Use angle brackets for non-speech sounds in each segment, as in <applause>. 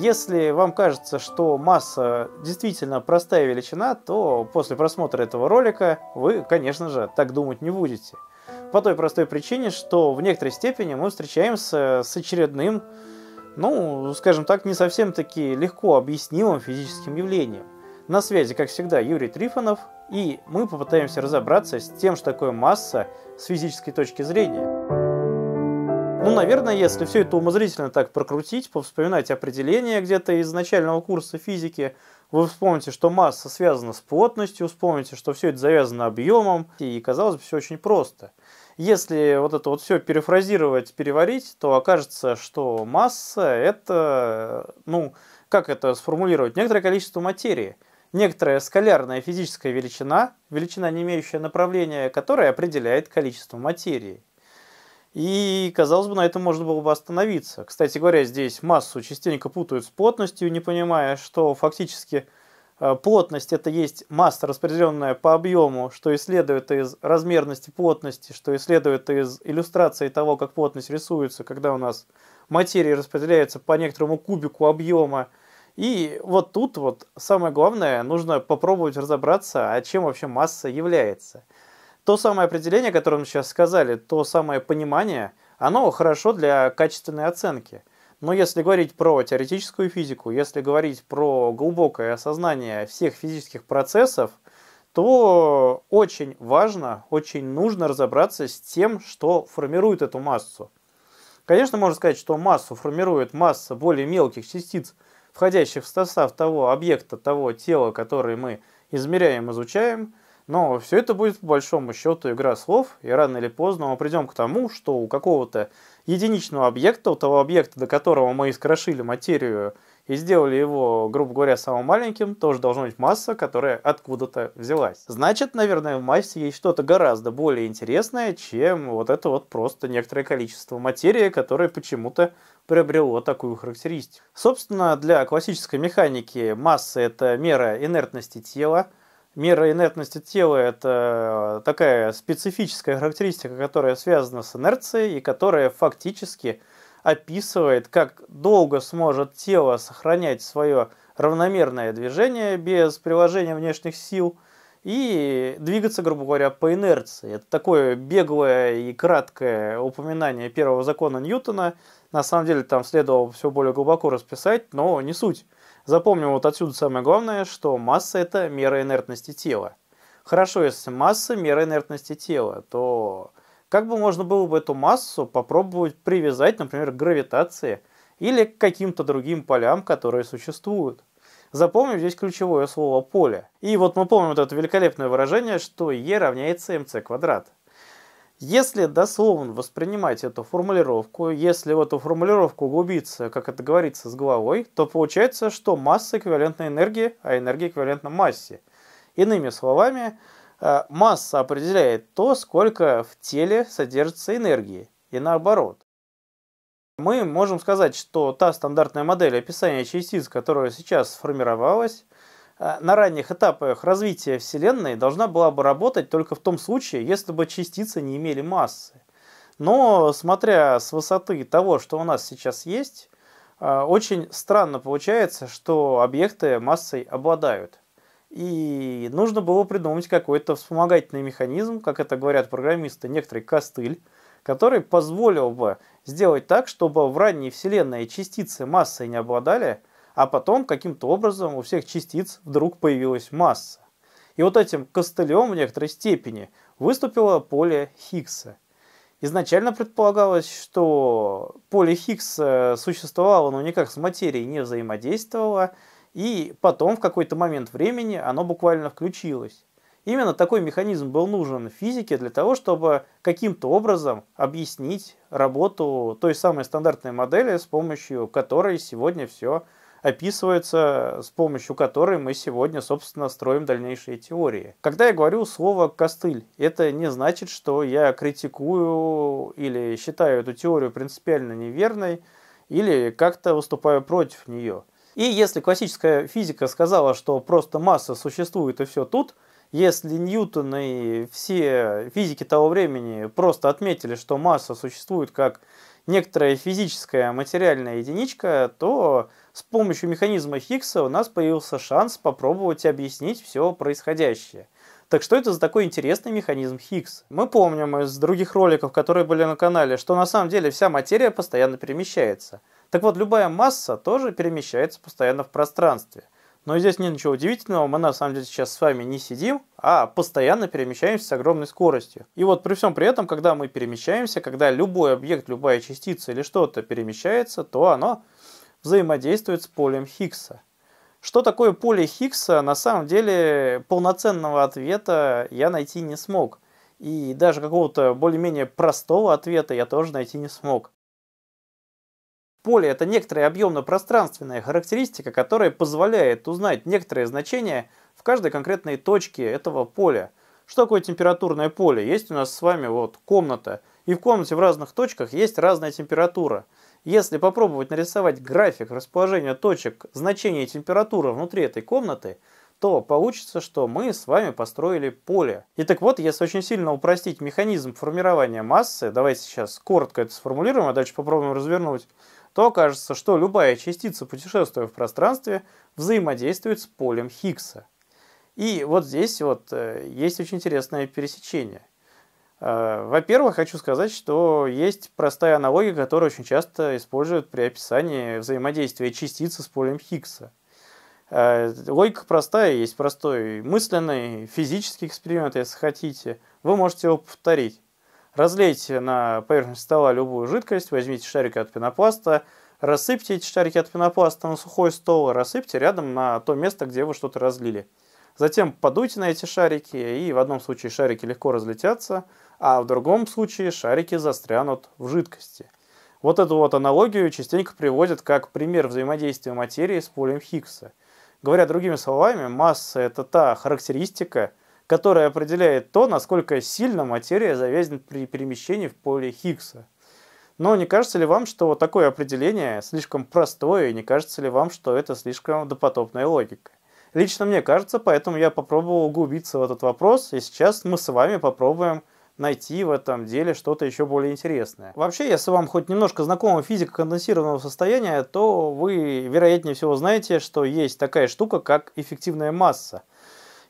Если вам кажется, что масса действительно простая величина, то после просмотра этого ролика вы, конечно же, так думать не будете. По той простой причине, что в некоторой степени мы встречаемся с очередным, ну, скажем так, не совсем-таки легко объяснимым физическим явлением. На связи, как всегда, Юрий Трифонов, и мы попытаемся разобраться с тем, что такое масса с физической точки зрения. Ну, наверное, если все это умозрительно так прокрутить, повспоминать определения где-то из начального курса физики, вы вспомните, что масса связана с плотностью, вспомните, что все это завязано объемом, и казалось бы, все очень просто. Если вот это вот все перефразировать, переварить, то окажется, что масса это, ну, как это сформулировать, некоторое количество материи, некоторая скалярная физическая величина, величина, не имеющая направления, которая определяет количество материи. И, казалось бы, на этом можно было бы остановиться. Кстати говоря, здесь массу частенько путают с плотностью, не понимая, что фактически э, плотность это есть масса, распределенная по объему, что исследует из размерности плотности, что исследует из иллюстрации того, как плотность рисуется, когда у нас материя распределяется по некоторому кубику объема. И вот тут вот самое главное, нужно попробовать разобраться, а чем вообще масса является – то самое определение, которое мы сейчас сказали, то самое понимание, оно хорошо для качественной оценки. Но если говорить про теоретическую физику, если говорить про глубокое осознание всех физических процессов, то очень важно, очень нужно разобраться с тем, что формирует эту массу. Конечно, можно сказать, что массу формирует масса более мелких частиц, входящих в состав того объекта, того тела, который мы измеряем, изучаем – но все это будет по большому счету игра слов, и рано или поздно мы придем к тому, что у какого-то единичного объекта, у того объекта, до которого мы искрошили материю и сделали его, грубо говоря, самым маленьким, тоже должна быть масса, которая откуда-то взялась. Значит, наверное, в массе есть что-то гораздо более интересное, чем вот это вот просто некоторое количество материи, которое почему-то приобрело такую характеристику. Собственно, для классической механики масса – это мера инертности тела, Мера инертности тела – это такая специфическая характеристика, которая связана с инерцией и которая фактически описывает, как долго сможет тело сохранять свое равномерное движение без приложения внешних сил и двигаться, грубо говоря, по инерции. Это такое беглое и краткое упоминание первого закона Ньютона. На самом деле там следовало все более глубоко расписать, но не суть. Запомним вот отсюда самое главное, что масса – это мера инертности тела. Хорошо, если масса – мера инертности тела, то как бы можно было бы эту массу попробовать привязать, например, к гравитации или к каким-то другим полям, которые существуют. Запомним здесь ключевое слово «поле». И вот мы помним вот это великолепное выражение, что Е равняется МЦ квадрат. Если дословно воспринимать эту формулировку, если в эту формулировку углубиться, как это говорится, с головой, то получается, что масса эквивалентна энергии, а энергия эквивалентна массе. Иными словами, э, масса определяет то, сколько в теле содержится энергии, и наоборот. Мы можем сказать, что та стандартная модель описания частиц, которая сейчас сформировалась, Э, на ранних этапах развития Вселенной должна была бы работать только в том случае, если бы частицы не имели массы. Но смотря с высоты того, что у нас сейчас есть, э, очень странно получается, что объекты массой обладают. И нужно было придумать какой-то вспомогательный механизм, как это говорят программисты, некоторый костыль, который позволил бы сделать так, чтобы в ранней Вселенной частицы массой не обладали, а потом каким-то образом у всех частиц вдруг появилась масса. И вот этим костылем в некоторой степени выступило поле Хиггса. Изначально предполагалось, что поле Хиггса существовало, но никак с материей не взаимодействовало, и потом в какой-то момент времени оно буквально включилось. Именно такой механизм был нужен физике для того, чтобы каким-то образом объяснить работу той самой стандартной модели, с помощью которой сегодня все описывается, с помощью которой мы сегодня, собственно, строим дальнейшие теории. Когда я говорю слово «костыль», это не значит, что я критикую или считаю эту теорию принципиально неверной, или как-то выступаю против нее. И если классическая физика сказала, что просто масса существует и все тут, если Ньютон и все физики того времени просто отметили, что масса существует как некоторая физическая материальная единичка, то с помощью механизма Хиггса у нас появился шанс попробовать объяснить все происходящее. Так что это за такой интересный механизм Хиггс? Мы помним из других роликов, которые были на канале, что на самом деле вся материя постоянно перемещается. Так вот, любая масса тоже перемещается постоянно в пространстве. Но здесь нет ничего удивительного, мы на самом деле сейчас с вами не сидим, а постоянно перемещаемся с огромной скоростью. И вот при всем при этом, когда мы перемещаемся, когда любой объект, любая частица или что-то перемещается, то оно взаимодействует с полем Хиггса. Что такое поле Хиггса, на самом деле полноценного ответа я найти не смог. И даже какого-то более-менее простого ответа я тоже найти не смог. Поле – это некоторая объемно-пространственная характеристика, которая позволяет узнать некоторые значения в каждой конкретной точке этого поля. Что такое температурное поле? Есть у нас с вами вот комната, и в комнате в разных точках есть разная температура – если попробовать нарисовать график расположения точек значения температуры внутри этой комнаты, то получится, что мы с вами построили поле. И так вот, если очень сильно упростить механизм формирования массы, давайте сейчас коротко это сформулируем, а дальше попробуем развернуть, то окажется, что любая частица, путешествуя в пространстве, взаимодействует с полем Хиггса. И вот здесь вот э, есть очень интересное пересечение. Э, во-первых, хочу сказать, что есть простая аналогия, которую очень часто используют при описании взаимодействия частицы с полем Хиггса. Э, логика простая, есть простой мысленный, физический эксперимент, если хотите. Вы можете его повторить. Разлейте на поверхность стола любую жидкость, возьмите шарики от пенопласта, рассыпьте эти шарики от пенопласта на сухой стол, рассыпьте рядом на то место, где вы что-то разлили. Затем подуйте на эти шарики, и в одном случае шарики легко разлетятся – а в другом случае шарики застрянут в жидкости. Вот эту вот аналогию частенько приводят как пример взаимодействия материи с полем Хиггса. Говоря другими словами, масса – это та характеристика, которая определяет то, насколько сильно материя завязнет при перемещении в поле Хиггса. Но не кажется ли вам, что вот такое определение слишком простое, и не кажется ли вам, что это слишком допотопная логика? Лично мне кажется, поэтому я попробовал углубиться в этот вопрос, и сейчас мы с вами попробуем найти в этом деле что-то еще более интересное. Вообще, если вам хоть немножко знакома физика конденсированного состояния, то вы, вероятнее всего, знаете, что есть такая штука, как эффективная масса.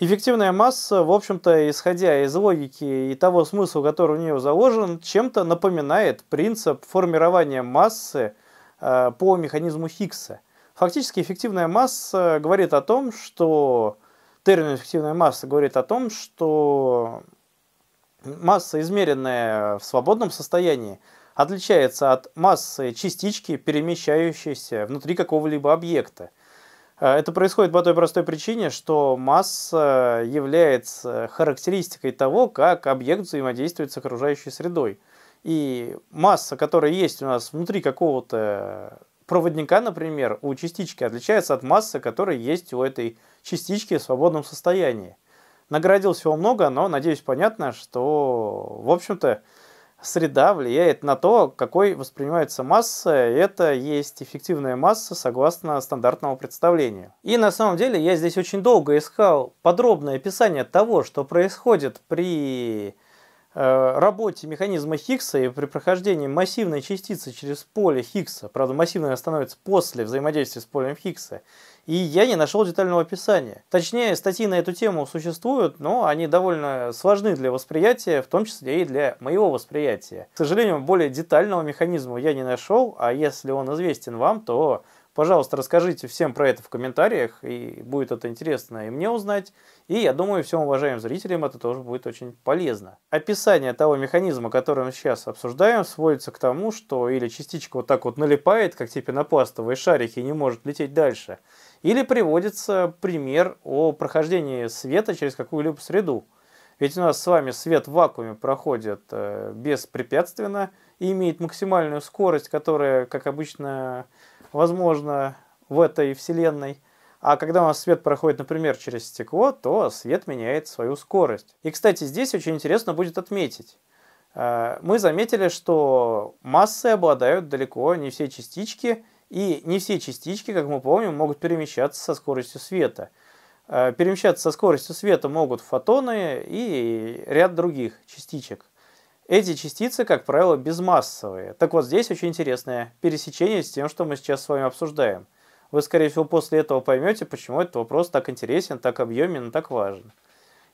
Эффективная масса, в общем-то, исходя из логики и того смысла, который в нее заложен, чем-то напоминает принцип формирования массы э, по механизму Хиггса. Фактически эффективная масса говорит о том, что термин эффективная масса говорит о том, что масса, измеренная в свободном состоянии, отличается от массы частички, перемещающейся внутри какого-либо объекта. Э, это происходит по той простой причине, что масса является характеристикой того, как объект взаимодействует с окружающей средой. И масса, которая есть у нас внутри какого-то проводника, например, у частички отличается от массы, которая есть у этой частички в свободном состоянии. Наградил всего много, но, надеюсь, понятно, что, в общем-то, среда влияет на то, какой воспринимается масса. и Это есть эффективная масса согласно стандартному представлению. И на самом деле я здесь очень долго искал подробное описание того, что происходит при Э, работе механизма Хиггса и при прохождении массивной частицы через поле Хиггса, правда массивная становится после взаимодействия с полем Хиггса, и я не нашел детального описания. Точнее, статьи на эту тему существуют, но они довольно сложны для восприятия, в том числе и для моего восприятия. К сожалению, более детального механизма я не нашел, а если он известен вам, то Пожалуйста, расскажите всем про это в комментариях, и будет это интересно и мне узнать. И я думаю, всем уважаемым зрителям это тоже будет очень полезно. Описание того механизма, который мы сейчас обсуждаем, сводится к тому, что или частичка вот так вот налипает, как типа те пенопластовые шарики, и не может лететь дальше, или приводится пример о прохождении света через какую-либо среду. Ведь у нас с вами свет в вакууме проходит э, беспрепятственно и имеет максимальную скорость, которая, как обычно, возможно в этой вселенной. А когда у нас свет проходит, например, через стекло, то свет меняет свою скорость. И, кстати, здесь очень интересно будет отметить. Э, мы заметили, что массы обладают далеко не все частички, и не все частички, как мы помним, могут перемещаться со скоростью света. Э, перемещаться со скоростью света могут фотоны и ряд других частичек. Эти частицы, как правило, безмассовые. Так вот, здесь очень интересное пересечение с тем, что мы сейчас с вами обсуждаем. Вы, скорее всего, после этого поймете, почему этот вопрос так интересен, так объемен, так важен.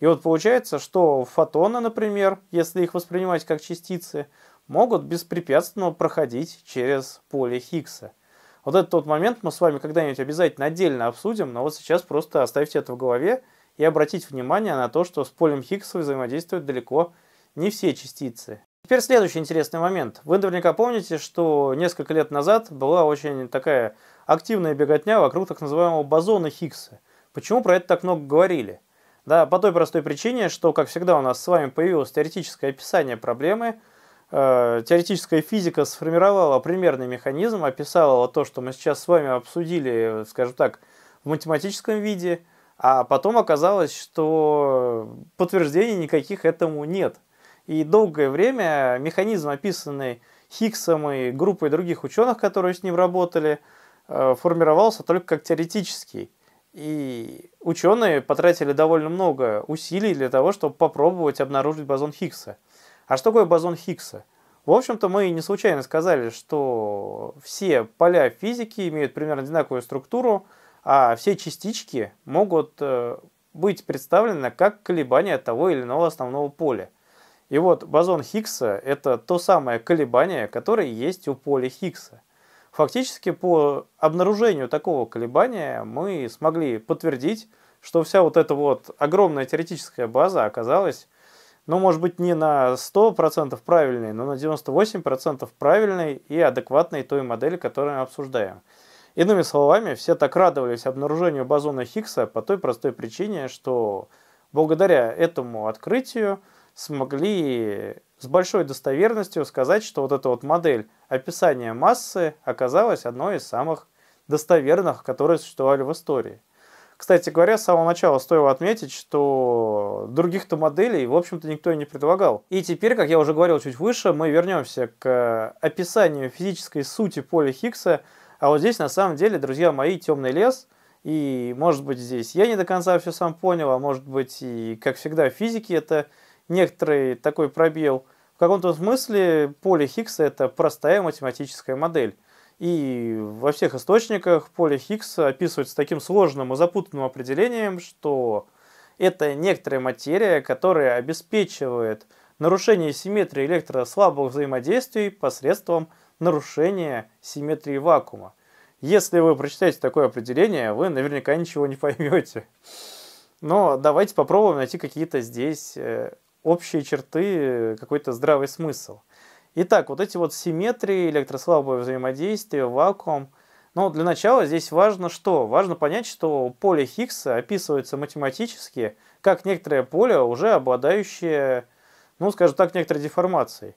И вот получается, что фотоны, например, если их воспринимать как частицы, могут беспрепятственно проходить через поле Хиггса. Вот этот тот момент мы с вами когда-нибудь обязательно отдельно обсудим, но вот сейчас просто оставьте это в голове и обратите внимание на то, что с полем Хиггса взаимодействует далеко не не все частицы. Теперь следующий интересный момент. Вы наверняка помните, что несколько лет назад была очень такая активная беготня вокруг так называемого бозона Хиггса. Почему про это так много говорили? Да, по той простой причине, что, как всегда, у нас с вами появилось теоретическое описание проблемы, э, теоретическая физика сформировала примерный механизм, описала то, что мы сейчас с вами обсудили, скажем так, в математическом виде, а потом оказалось, что подтверждений никаких этому нет – и долгое время механизм, описанный Хиггсом и группой других ученых, которые с ним работали, э, формировался только как теоретический. И ученые потратили довольно много усилий для того, чтобы попробовать обнаружить бозон Хиггса. А что такое бозон Хиггса? В общем-то, мы не случайно сказали, что все поля физики имеют примерно одинаковую структуру, а все частички могут э, быть представлены как колебания того или иного основного поля. И вот бозон Хиггса – это то самое колебание, которое есть у поля Хиггса. Фактически по обнаружению такого колебания мы смогли подтвердить, что вся вот эта вот огромная теоретическая база оказалась, ну, может быть, не на 100% правильной, но на 98% правильной и адекватной той модели, которую мы обсуждаем. Иными словами, все так радовались обнаружению бозона Хиггса по той простой причине, что благодаря этому открытию – смогли с большой достоверностью сказать, что вот эта вот модель описания массы оказалась одной из самых достоверных, которые существовали в истории. Кстати говоря, с самого начала стоило отметить, что других-то моделей, в общем-то, никто и не предлагал. И теперь, как я уже говорил чуть выше, мы вернемся к описанию физической сути поля Хиггса. А вот здесь, на самом деле, друзья мои, темный лес. И, может быть, здесь я не до конца все сам понял, а может быть, и, как всегда, в физике это некоторый такой пробел. В каком-то смысле поле Хиггса – это простая математическая модель. И во всех источниках поле Хиггса описывается таким сложным и запутанным определением, что это некоторая материя, которая обеспечивает нарушение симметрии электрослабых взаимодействий посредством нарушения симметрии вакуума. Если вы прочитаете такое определение, вы наверняка ничего не поймете. Но давайте попробуем найти какие-то здесь э, общие черты, какой-то здравый смысл. Итак, вот эти вот симметрии, электрослабое взаимодействие, вакуум. Но для начала здесь важно что? Важно понять, что поле Хиггса описывается математически как некоторое поле, уже обладающее, ну, скажем так, некоторой деформацией.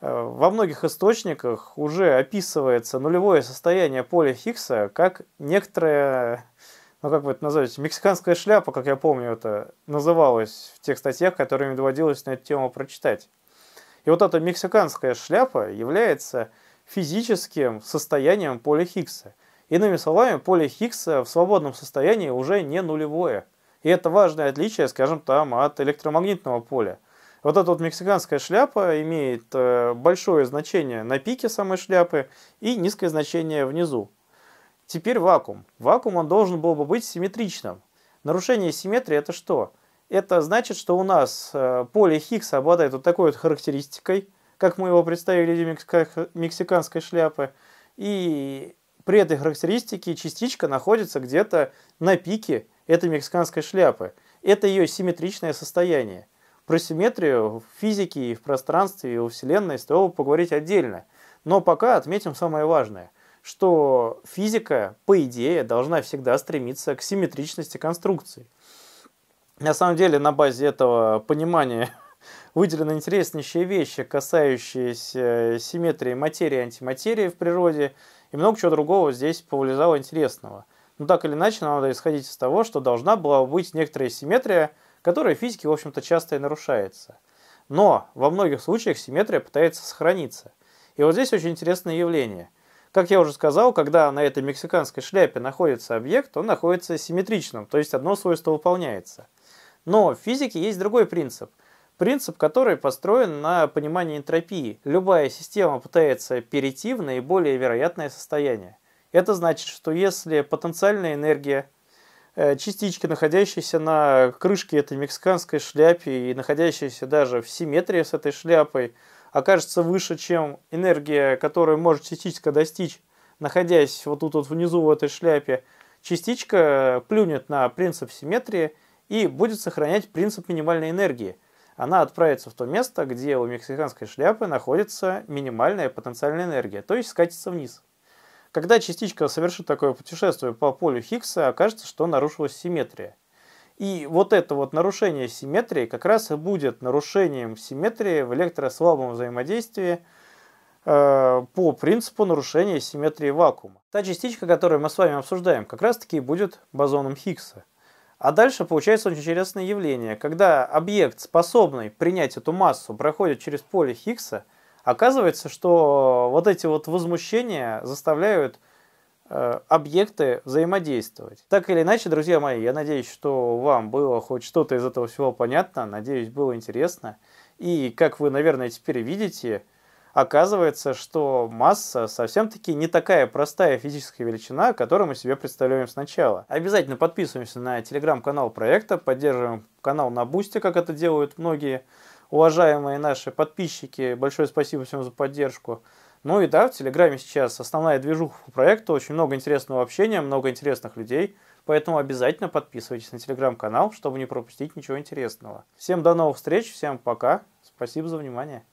Э, во многих источниках уже описывается нулевое состояние поля Хиггса как некоторое ну как вы это назовете, мексиканская шляпа, как я помню это, называлась в тех статьях, которые мне доводилось на эту тему прочитать. И вот эта мексиканская шляпа является физическим состоянием поля Хиггса. Иными словами, поле Хиггса в свободном состоянии уже не нулевое. И это важное отличие, скажем там, от электромагнитного поля. Вот эта вот мексиканская шляпа имеет э, большое значение на пике самой шляпы и низкое значение внизу. Теперь вакуум. Вакуум он должен был бы быть симметричным. Нарушение симметрии это что? Это значит, что у нас э, поле Хиггса обладает вот такой вот характеристикой, как мы его представили в мексиканской шляпы. И при этой характеристике частичка находится где-то на пике этой мексиканской шляпы. Это ее симметричное состояние. Про симметрию в физике и в пространстве и у Вселенной стоило поговорить отдельно. Но пока отметим самое важное – что физика, по идее, должна всегда стремиться к симметричности конструкций. На самом деле, на базе этого понимания <laughs> выделены интереснейшие вещи, касающиеся симметрии материи и антиматерии в природе, и много чего другого здесь повылезало интересного. Но так или иначе, нам надо исходить из того, что должна была быть некоторая симметрия, которая в физике, в общем-то, часто и нарушается. Но во многих случаях симметрия пытается сохраниться. И вот здесь очень интересное явление – как я уже сказал, когда на этой мексиканской шляпе находится объект, он находится симметричным, то есть одно свойство выполняется. Но в физике есть другой принцип. Принцип, который построен на понимании энтропии. Любая система пытается перейти в наиболее вероятное состояние. Это значит, что если потенциальная энергия э, частички, находящиеся на крышке этой мексиканской шляпы и находящиеся даже в симметрии с этой шляпой, окажется выше, чем энергия, которую может частичка достичь, находясь вот тут вот внизу в этой шляпе, частичка плюнет на принцип симметрии и будет сохранять принцип минимальной энергии. Она отправится в то место, где у мексиканской шляпы находится минимальная потенциальная энергия, то есть скатится вниз. Когда частичка совершит такое путешествие по полю Хиггса, окажется, что нарушилась симметрия. И вот это вот нарушение симметрии как раз и будет нарушением симметрии в электрослабом взаимодействии э, по принципу нарушения симметрии вакуума. Та частичка, которую мы с вами обсуждаем, как раз таки будет бозоном Хиггса. А дальше получается очень интересное явление. Когда объект, способный принять эту массу, проходит через поле Хиггса, оказывается, что вот эти вот возмущения заставляют Э, объекты взаимодействовать. Так или иначе, друзья мои, я надеюсь, что вам было хоть что-то из этого всего понятно, надеюсь, было интересно. И как вы, наверное, теперь видите, оказывается, что масса совсем-таки не такая простая физическая величина, которую мы себе представляем сначала. Обязательно подписываемся на телеграм-канал проекта, поддерживаем канал на Бусте, как это делают многие уважаемые наши подписчики. Большое спасибо всем за поддержку. Ну и да, в Телеграме сейчас основная движуха проекта, очень много интересного общения, много интересных людей, поэтому обязательно подписывайтесь на Телеграм-канал, чтобы не пропустить ничего интересного. Всем до новых встреч, всем пока, спасибо за внимание.